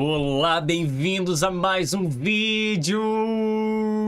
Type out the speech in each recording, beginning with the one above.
Olá, bem-vindos a mais um vídeo!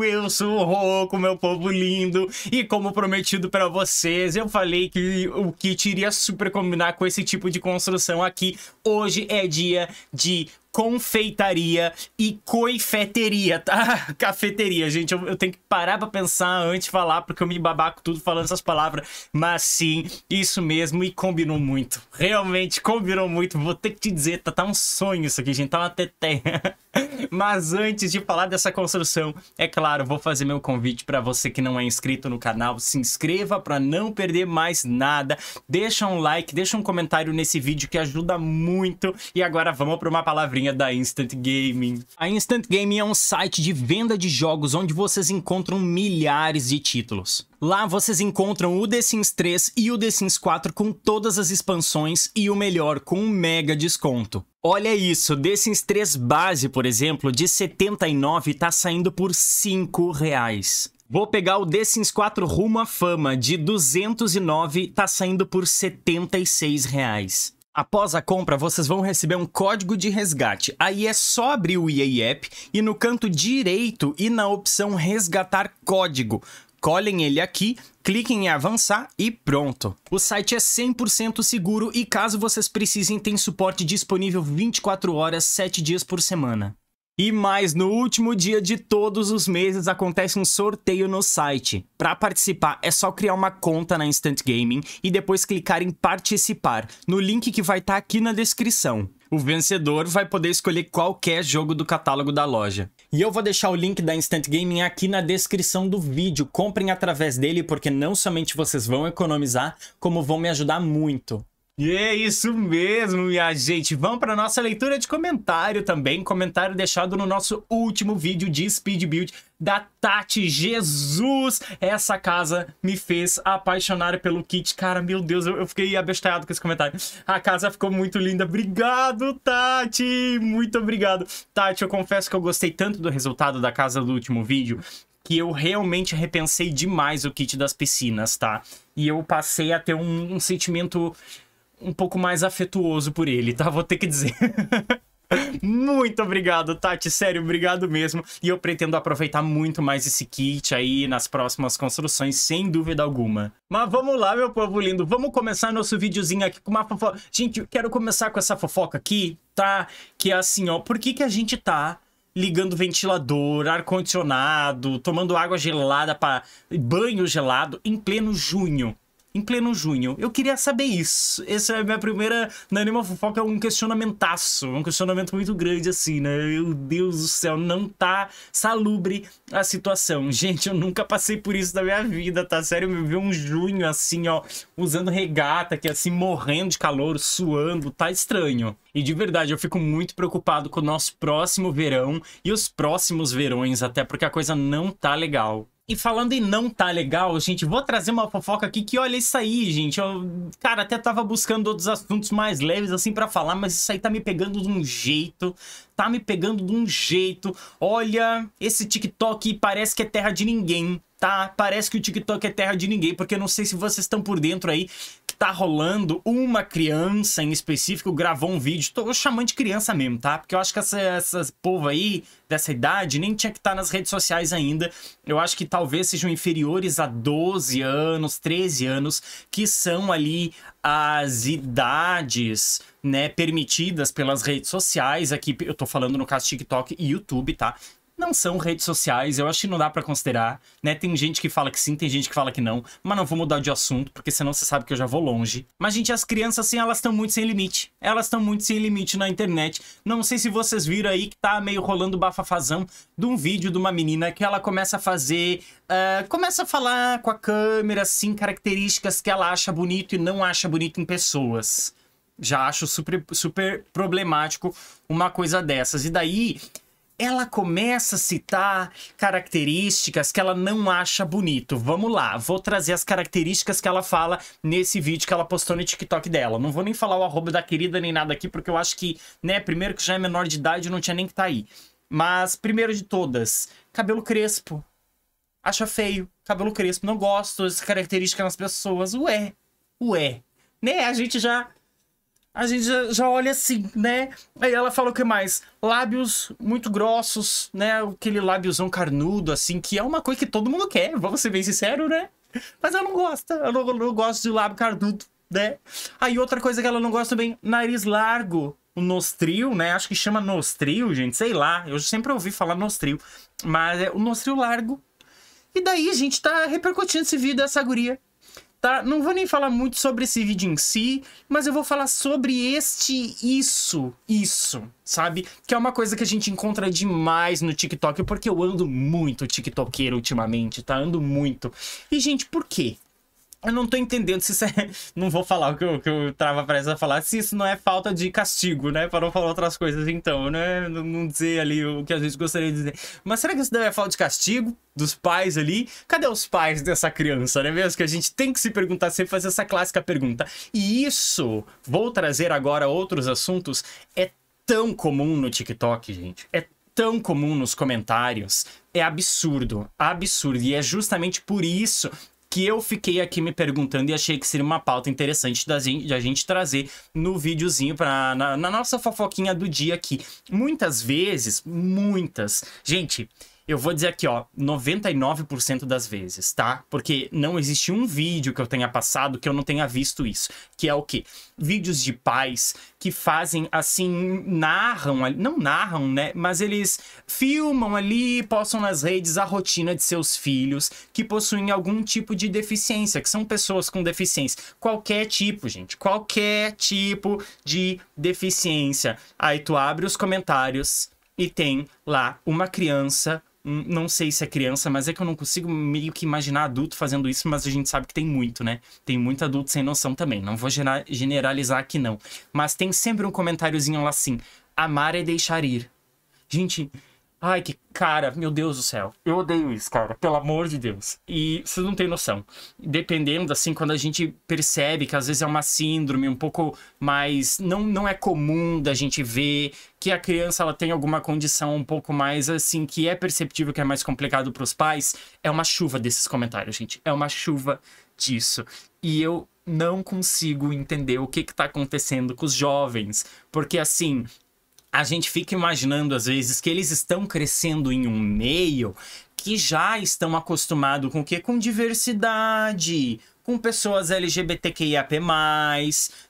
Eu sou o Roco, meu povo lindo, e como prometido para vocês, eu falei que o kit iria super combinar com esse tipo de construção aqui. Hoje é dia de confeitaria e coifeteria, tá? Cafeteria, gente. Eu, eu, tenho que parar pra pensar antes de falar, porque eu me babaco tudo falando essas palavras. Mas sim, isso mesmo, e combinou muito. Realmente combinou muito. Vou ter que te dizer, tá, tá um sonho isso aqui, gente. Tá uma teté. Mas antes de falar dessa construção, é claro, vou fazer meu convite para você que não é inscrito no canal. Se inscreva para não perder mais nada. Deixa um like, deixa um comentário nesse vídeo que ajuda muito. E agora vamos para uma palavrinha comprinha da Instant Gaming. A Instant Gaming é um site de venda de jogos onde vocês encontram milhares de títulos. Lá vocês encontram o The Sims 3 e o The Sims 4 com todas as expansões e o melhor, com um mega desconto. Olha isso, The Sims 3 base, por exemplo, de 79 tá saindo por 5 reais. Vou pegar o The Sims 4 Rumo à Fama de 209, tá saindo por 76 reais. Após a compra, vocês vão receber um código de resgate. Aí é só abrir o EA App e no canto direito e na opção resgatar código. Colhem ele aqui, cliquem em avançar e pronto. O site é 100% seguro e caso vocês precisem tem suporte disponível 24 horas, 7 dias por semana. E mais, no último dia de todos os meses acontece um sorteio no site. Para participar é só criar uma conta na Instant Gaming e depois clicar em participar, no link que vai estar tá aqui na descrição. O vencedor vai poder escolher qualquer jogo do catálogo da loja. E eu vou deixar o link da Instant Gaming aqui na descrição do vídeo. Comprem através dele porque não somente vocês vão economizar, como vão me ajudar muito. E é isso mesmo, minha gente. Vamos para nossa leitura de comentário também. Comentário deixado no nosso último vídeo de Speed Build da Tati Jesus. Essa casa me fez apaixonar pelo kit. Cara, meu Deus, eu fiquei abestado com esse comentário. A casa ficou muito linda. Obrigado, Tati! Muito obrigado. Tati, eu confesso que eu gostei tanto do resultado da casa do último vídeo que eu realmente repensei demais o kit das piscinas, tá? E eu passei a ter um, um sentimento um pouco mais afetuoso por ele, tá? Vou ter que dizer. Muito obrigado, Tati. Sério, obrigado mesmo. E eu pretendo aproveitar muito mais esse kit aí nas próximas construções, sem dúvida alguma. Mas vamos lá, meu povo lindo. Vamos começar nosso videozinho aqui com uma fofoca. Gente, eu quero começar com essa fofoca aqui, tá? Que é assim, ó. Por que que a gente tá ligando ventilador, ar-condicionado, tomando água gelada para banho gelado em pleno junho? em pleno junho? Eu queria saber isso. Essa é a minha primeira. Na Anima é Fofoca é um questionamentaço. É um questionamento muito grande, assim, né? Meu Deus do céu, não tá salubre a situação. Gente, eu nunca passei por isso na minha vida, tá? Sério, me viu um junho, assim, ó, usando regata, que assim, morrendo de calor, suando, tá estranho. E de verdade, eu fico muito preocupado com o nosso próximo verão e os próximos verões, até porque a coisa não tá legal. E falando em não tá legal, gente, vou trazer uma fofoca aqui que olha isso aí, gente. Eu, cara, até tava buscando outros assuntos mais leves assim para falar, mas isso aí tá me pegando de um jeito. Tá me pegando de um jeito. Olha, esse TikTok parece que é terra de ninguém tá? Parece que o TikTok é terra de ninguém, porque eu não sei se vocês estão por dentro aí tá rolando, uma criança em específico gravou um vídeo. Tô chamando de criança mesmo, tá? Porque eu acho que essa, essa povo aí, dessa idade, nem tinha que estar tá nas redes sociais ainda. Eu acho que talvez sejam inferiores a 12 anos, 13 anos, que são ali as idades, né, permitidas pelas redes sociais. Aqui eu tô falando no caso TikTok e YouTube, tá? não são redes sociais, eu acho que não dá para considerar, né? Tem gente que fala que sim, tem gente que fala que não, mas não vou mudar de assunto, porque senão você sabe que eu já vou longe. Mas, gente, as crianças, assim, elas estão muito sem limite. Elas estão muito sem limite na internet. Não sei se vocês viram aí que tá meio rolando bafafazão de um vídeo de uma menina que ela começa a fazer... Uh, começa a falar com a câmera, assim, características que ela acha bonito e não acha bonito em pessoas já acho super, super problemático uma coisa dessas. E daí ela começa a citar características que ela não acha bonito. Vamos lá, vou trazer as características que ela fala nesse vídeo que ela postou no TikTok dela. Não vou nem falar o arroba da querida nem nada aqui, porque eu acho que, né, primeiro que já é menor de idade, não tinha nem que tá aí. Mas, primeiro de todas, cabelo crespo. Acha feio, cabelo crespo. Não gosto dessa característica nas pessoas. Ué, ué. Né, a gente já a gente já, já, olha assim, né? Aí ela fala o que mais? Lábios muito grossos, né? Aquele lábiozão carnudo, assim, que é uma coisa que todo mundo quer, vamos ser bem sinceros, né? Mas ela não gosta, ela não, não gosta de lábio carnudo, né? Aí outra coisa que ela não gosta também, nariz largo. O nostril, né? Acho que chama nostril, gente, sei lá. Eu sempre ouvi falar nostril. Mas é o nostril largo. E daí a gente tá repercutindo esse vídeo dessa guria tá? Não vou nem falar muito sobre esse vídeo em si, mas eu vou falar sobre este isso, isso, sabe? Que é uma coisa que a gente encontra demais no TikTok, porque eu ando muito TikTokeiro ultimamente, tá? Ando muito. E, gente, por quê? Eu não tô entendendo se isso é. Não vou falar o que eu, que eu a falar, se isso não é falta de castigo, né? Para não falar outras coisas, então, né? Não, não dizer ali o que a gente gostaria de dizer. Mas será que isso não é falta de castigo dos pais ali? Cadê os pais dessa criança, né? Mesmo que a gente tem que se perguntar, sempre fazer essa clássica pergunta. E isso, vou trazer agora outros assuntos, é tão comum no TikTok, gente. É tão comum nos comentários. É absurdo, absurdo. E é justamente por isso que eu fiquei aqui me perguntando e achei que seria uma pauta interessante da gente, gente trazer no videozinho pra, na, na nossa fofoquinha do dia aqui. Muitas vezes, muitas. Gente, eu vou dizer aqui, ó, 99% das vezes, tá? Porque não existe um vídeo que eu tenha passado que eu não tenha visto isso. Que é o quê? Vídeos de pais que fazem assim, narram, não narram, né? Mas eles filmam ali, postam nas redes a rotina de seus filhos que possuem algum tipo de deficiência, que são pessoas com deficiência. Qualquer tipo, gente. Qualquer tipo de deficiência. Aí tu abre os comentários e tem lá uma criança Hum, não sei se é criança, mas é que eu não consigo meio que imaginar adulto fazendo isso, mas a gente sabe que tem muito, né? Tem muito adulto sem noção também. Não vou generalizar aqui, não. Mas tem sempre um comentáriozinho lá assim: amar é deixar ir. Gente, Ai, que cara, meu Deus do céu. Eu odeio isso, cara, pelo amor de Deus. E vocês não têm noção. Dependendo, assim, quando a gente percebe que às vezes é uma síndrome um pouco mais. Não, não é comum da gente ver que a criança ela tem alguma condição um pouco mais, assim, que é perceptível que é mais complicado para os pais. É uma chuva desses comentários, gente. É uma chuva disso. E eu não consigo entender o que está acontecendo com os jovens. Porque, assim, a gente fica imaginando às vezes que eles estão crescendo em um meio que já estão acostumados com o que? Com diversidade, com pessoas LGBTQIAP+,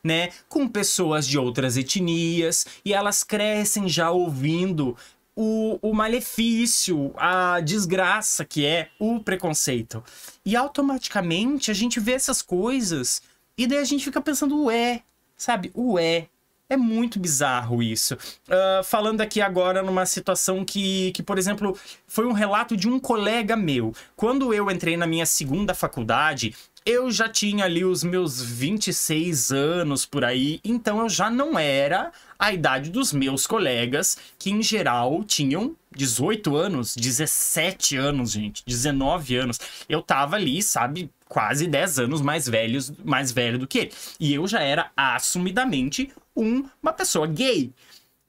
né? Com pessoas de outras etnias, e elas crescem já ouvindo o, o malefício, a desgraça que é o preconceito. E automaticamente a gente vê essas coisas e daí a gente fica pensando, ué, sabe? Ué, é muito bizarro isso. Uh, falando aqui agora numa situação que, que, por exemplo, foi um relato de um colega meu. Quando eu entrei na minha segunda faculdade, eu já tinha ali os meus 26 anos por aí, então eu já não era a idade dos meus colegas, que em geral tinham 18 anos, 17 anos, gente, 19 anos. Eu tava ali, sabe, quase 10 anos mais velhos, mais velho do que ele. E eu já era assumidamente um, uma pessoa gay.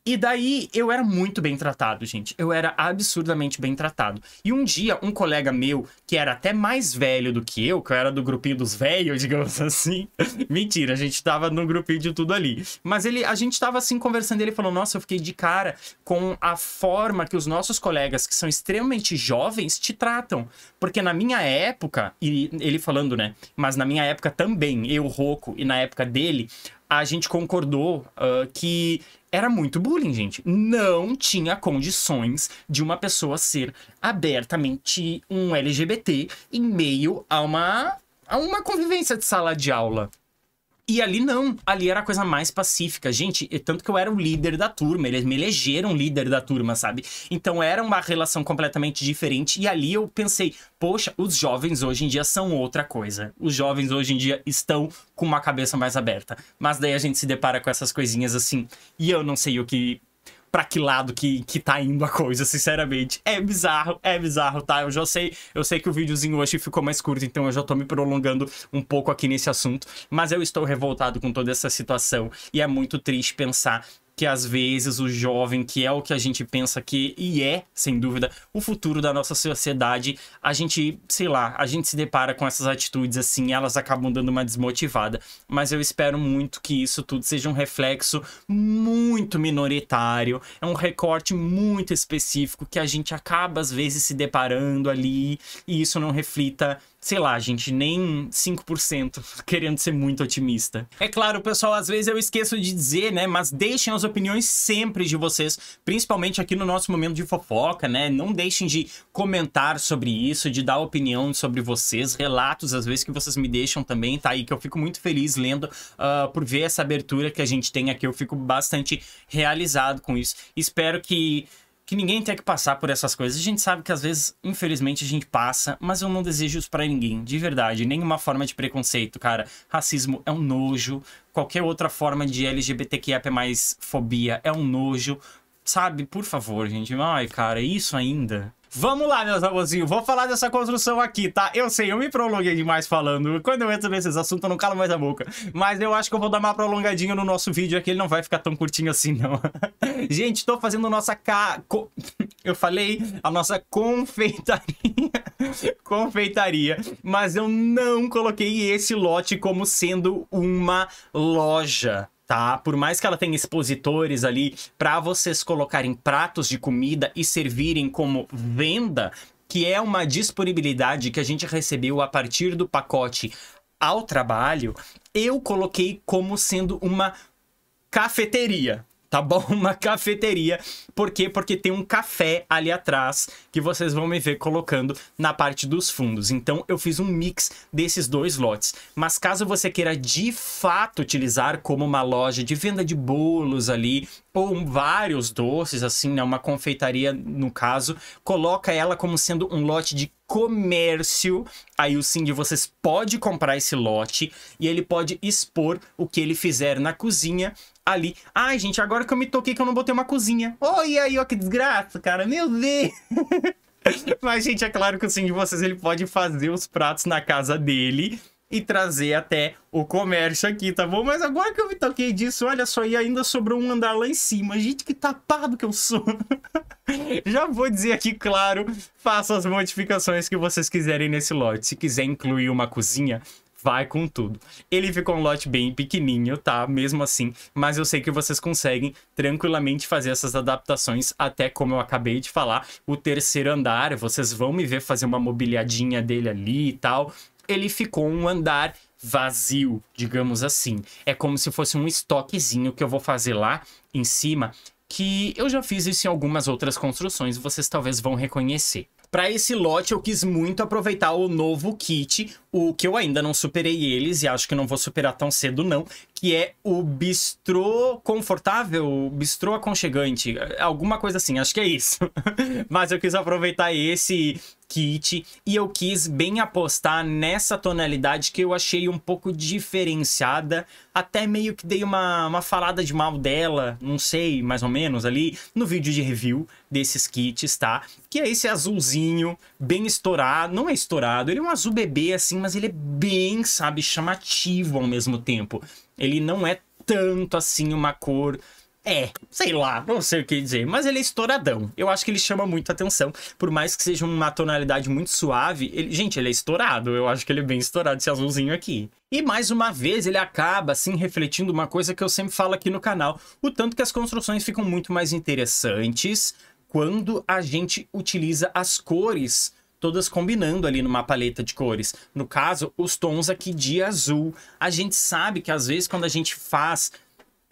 E daí eu era muito bem tratado, gente. Eu era absurdamente bem tratado. E um dia, um colega meu, que era até mais velho do que eu, que eu era do grupinho dos velhos, digamos assim. Mentira, a gente tava no grupinho de tudo ali. Mas ele, a gente tava assim conversando e ele falou: Nossa, eu fiquei de cara com a forma que os nossos colegas, que são extremamente jovens, te tratam. Porque na minha época, e ele falando, né? Mas na minha época também, eu, Roco, e na época dele, a gente concordou uh, que era muito bullying, gente. Não tinha condições de uma pessoa ser abertamente um LGBT em meio a uma, a uma convivência de sala de aula. E ali não. Ali era a coisa mais pacífica. Gente, tanto que eu era o líder da turma. Eles me elegeram líder da turma, sabe? Então era uma relação completamente diferente. E ali eu pensei, poxa, os jovens hoje em dia são outra coisa. Os jovens hoje em dia estão com uma cabeça mais aberta. Mas daí a gente se depara com essas coisinhas assim. E eu não sei o que para que lado que, que tá indo a coisa, sinceramente. É bizarro, é bizarro, tá? Eu já sei, eu sei que o videozinho hoje ficou mais curto, então eu já tô me prolongando um pouco aqui nesse assunto, mas eu estou revoltado com toda essa situação e é muito triste pensar que às vezes o jovem, que é o que a gente pensa que e é, sem dúvida, o futuro da nossa sociedade, a gente, sei lá, a gente se depara com essas atitudes assim, elas acabam dando uma desmotivada. Mas eu espero muito que isso tudo seja um reflexo muito minoritário, é um recorte muito específico que a gente acaba às vezes se deparando ali e isso não reflita sei lá, gente, nem 5%, querendo ser muito otimista. É claro, pessoal, às vezes eu esqueço de dizer, né, mas deixem as opiniões sempre de vocês, principalmente aqui no nosso momento de fofoca, né? Não deixem de comentar sobre isso, de dar opinião sobre vocês, relatos às vezes que vocês me deixam também, tá aí que eu fico muito feliz lendo uh, por ver essa abertura que a gente tem aqui, eu fico bastante realizado com isso. Espero que que ninguém tenha que passar por essas coisas. A gente sabe que às vezes, infelizmente, a gente passa, mas eu não desejo isso para ninguém, de verdade. Nenhuma forma de preconceito, cara. Racismo é um nojo. Qualquer outra forma de LGBTQIA+, fobia é um nojo. Sabe, por favor, gente. Ai, cara, é isso ainda. Vamos lá, meus amorzinhos, vou falar dessa construção aqui, tá? Eu sei, eu me prolonguei demais falando, quando eu entro nesses assuntos eu não calo mais a boca. Mas eu acho que eu vou dar uma prolongadinha no nosso vídeo aqui, ele não vai ficar tão curtinho assim, não. Gente, tô fazendo nossa ca... Co... Eu falei a nossa confeitaria. confeitaria. Mas eu não coloquei esse lote como sendo uma loja tá? Por mais que ela tenha expositores ali para vocês colocarem pratos de comida e servirem como venda, que é uma disponibilidade que a gente recebeu a partir do pacote ao trabalho, eu coloquei como sendo uma cafeteria, tá bom? Uma cafeteria. Por quê? Porque tem um café ali atrás que vocês vão me ver colocando na parte dos fundos. Então eu fiz um mix desses dois lotes. Mas caso você queira de fato utilizar como uma loja de venda de bolos ali, ou vários doces, assim, né? Uma confeitaria, no caso, coloca ela como sendo um lote de comércio. Aí o de vocês pode comprar esse lote e ele pode expor o que ele fizer na cozinha ali. Ai, gente, agora que eu me toquei que eu não botei uma cozinha. Oi, oh, aí, ó, que desgraça, cara. Meu Deus! Mas, gente, é claro que o Sim de vocês ele pode fazer os pratos na casa dele e trazer até o comércio aqui, tá bom? Mas agora que eu me toquei disso, olha só, e ainda sobrou um andar lá em cima. Gente, que tapado que eu sou! Já vou dizer aqui, claro, faça as modificações que vocês quiserem nesse lote. Se quiser incluir uma cozinha, vai com tudo. Ele ficou um lote bem pequenininho, tá? Mesmo assim, mas eu sei que vocês conseguem tranquilamente fazer essas adaptações até como eu acabei de falar, o terceiro andar, vocês vão me ver fazer uma mobiliadinha dele ali e tal. Ele ficou um andar vazio, digamos assim. É como se fosse um estoquezinho que eu vou fazer lá em cima, que eu já fiz isso em algumas outras construções, vocês talvez vão reconhecer. Para esse lote, eu quis muito aproveitar o novo kit, o que eu ainda não superei eles e acho que não vou superar tão cedo não, que é o bistrô confortável, bistrô aconchegante, alguma coisa assim, acho que é isso. Mas eu quis aproveitar esse kit e eu quis bem apostar nessa tonalidade que eu achei um pouco diferenciada, até meio que dei uma, uma falada de mal dela, não sei, mais ou menos ali, no vídeo de review desses kits, tá? Que é esse azulzinho, bem estourado, não é estourado, ele é um azul bebê assim, mas ele é bem, sabe, chamativo ao mesmo tempo. Ele não é tanto assim uma cor é, sei lá, não sei o que dizer, mas ele é estouradão. Eu acho que ele chama muito atenção, por mais que seja uma tonalidade muito suave. Ele... gente, ele é estourado, eu acho que ele é bem estourado, esse azulzinho aqui. E mais uma vez ele acaba assim refletindo uma coisa que eu sempre falo aqui no canal, o tanto que as construções ficam muito mais interessantes quando a gente utiliza as cores todas combinando ali numa paleta de cores. No caso, os tons aqui de azul. A gente sabe que às vezes quando a gente faz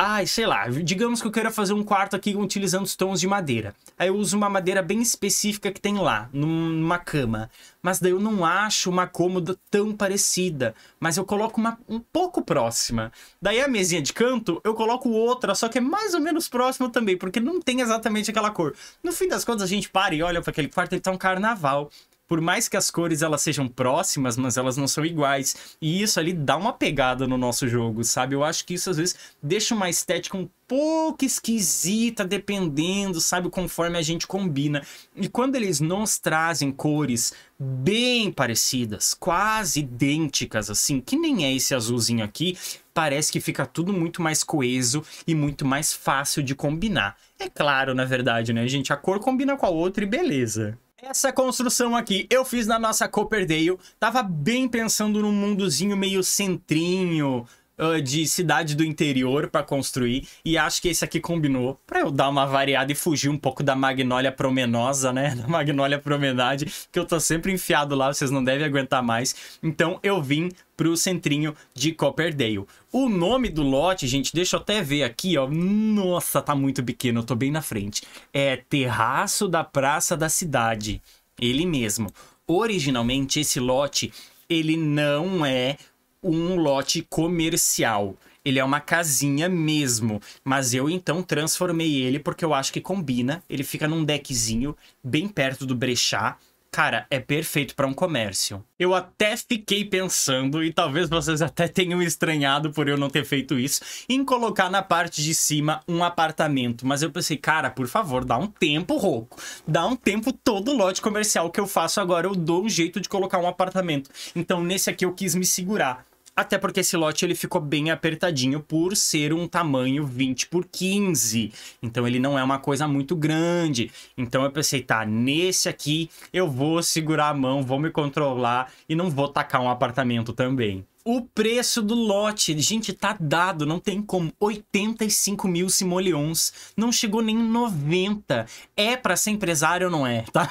ai, sei lá, digamos que eu queira fazer um quarto aqui utilizando os tons de madeira. Aí eu uso uma madeira bem específica que tem lá, numa cama. Mas daí eu não acho uma cômoda tão parecida, mas eu coloco uma um pouco próxima. Daí a mesinha de canto, eu coloco outra, só que é mais ou menos próxima também, porque não tem exatamente aquela cor. No fim das contas, a gente para e olha para aquele quarto, ele tá um carnaval por mais que as cores elas sejam próximas, mas elas não são iguais. E isso ali dá uma pegada no nosso jogo, sabe? Eu acho que isso às vezes deixa uma estética um pouco esquisita, dependendo, sabe, conforme a gente combina. E quando eles nos trazem cores bem parecidas, quase idênticas, assim, que nem é esse azulzinho aqui, parece que fica tudo muito mais coeso e muito mais fácil de combinar. É claro, na verdade, né, gente? A cor combina com a outra e beleza. Essa construção aqui eu fiz na nossa Copperdale, tava bem pensando num mundozinho meio centrinho, uh, de cidade do interior para construir. E acho que esse aqui combinou para eu dar uma variada e fugir um pouco da magnólia promenosa, né? Da magnólia promenade, que eu tô sempre enfiado lá, vocês não devem aguentar mais. Então eu vim pro centrinho de Copperdale. O nome do lote, gente, deixa eu até ver aqui, ó. Nossa, tá muito pequeno, eu tô bem na frente. É Terraço da Praça da Cidade. Ele mesmo. Originalmente, esse lote ele não é um lote comercial. Ele é uma casinha mesmo, mas eu então transformei ele porque eu acho que combina. Ele fica num deckzinho bem perto do brechá. Cara, é perfeito para um comércio. Eu até fiquei pensando, e talvez vocês até tenham estranhado por eu não ter feito isso, em colocar na parte de cima um apartamento. Mas eu pensei, cara, por favor, dá um tempo, rouco. Dá um tempo todo lote comercial que eu faço agora, eu dou um jeito de colocar um apartamento. Então nesse aqui eu quis me segurar. Até porque esse lote ele ficou bem apertadinho por ser um tamanho 20 por 15. Então ele não é uma coisa muito grande. Então eu pensei, tá, nesse aqui eu vou segurar a mão, vou me controlar e não vou tacar um apartamento também. O preço do lote, gente, tá dado, não tem como. 85 mil simoleons, não chegou nem 90. É para ser empresário ou não é, tá?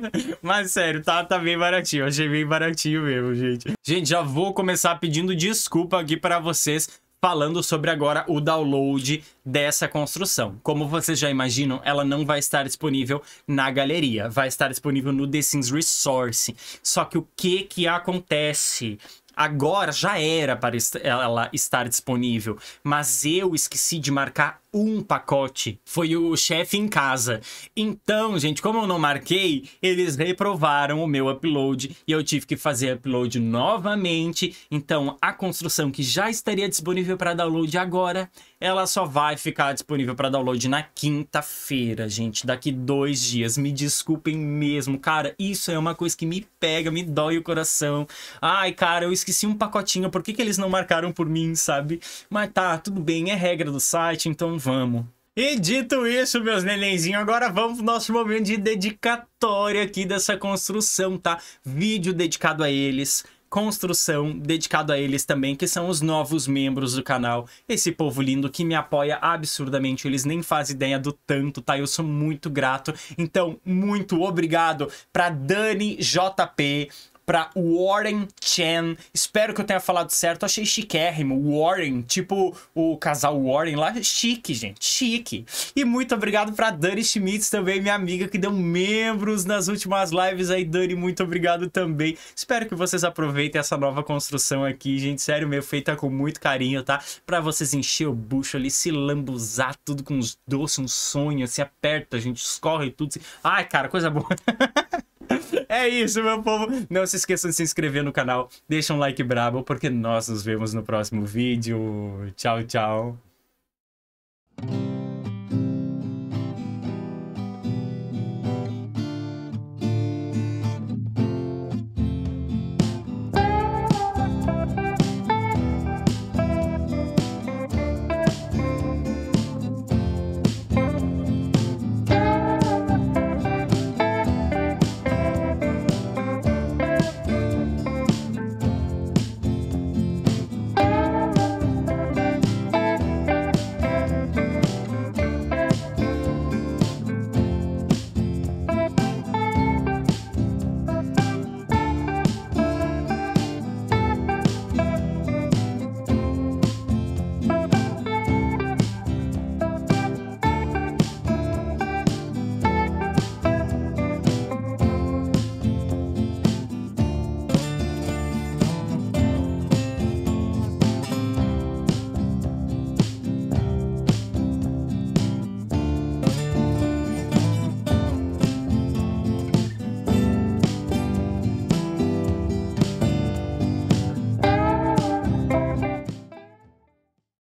Mas sério, tá, tá bem baratinho, achei bem baratinho mesmo, gente. Gente, já vou começar pedindo desculpa aqui para vocês falando sobre agora o download dessa construção. Como vocês já imaginam, ela não vai estar disponível na galeria, vai estar disponível no The Sims Resource. Só que o que que acontece? Agora já era para ela estar disponível, mas eu esqueci de marcar um pacote. Foi o chefe em casa. Então, gente, como eu não marquei, eles reprovaram o meu upload e eu tive que fazer upload novamente. Então, a construção que já estaria disponível para download agora, ela só vai ficar disponível para download na quinta-feira, gente. Daqui dois dias. Me desculpem mesmo, cara. Isso é uma coisa que me pega, me dói o coração. Ai, cara, eu esqueci um pacotinho. Por que, que eles não marcaram por mim, sabe? Mas tá, tudo bem, é regra do site, então vamos. E dito isso, meus nenenzinhos, agora vamos pro nosso momento de dedicatória aqui dessa construção, tá? Vídeo dedicado a eles, construção dedicado a eles também, que são os novos membros do canal. Esse povo lindo que me apoia absurdamente, eles nem fazem ideia do tanto, tá? Eu sou muito grato. Então, muito obrigado para Dani JP, para Warren Chen. Espero que eu tenha falado certo. Achei chiquérrimo. Warren, tipo o casal Warren lá. Chique, gente. Chique. E muito obrigado para Dani Schmitz também, minha amiga, que deu membros nas últimas lives aí. Dani, muito obrigado também. Espero que vocês aproveitem essa nova construção aqui, gente. Sério, meu, feita com muito carinho, tá? Para vocês encher o bucho ali, se lambuzar tudo com os doces, um sonho. Se assim, aperta, gente. Escorre tudo. Assim. Ai, cara, coisa boa. É isso, meu povo. Não se esqueçam de se inscrever no canal. Deixa um like brabo, porque nós nos vemos no próximo vídeo. Tchau, tchau.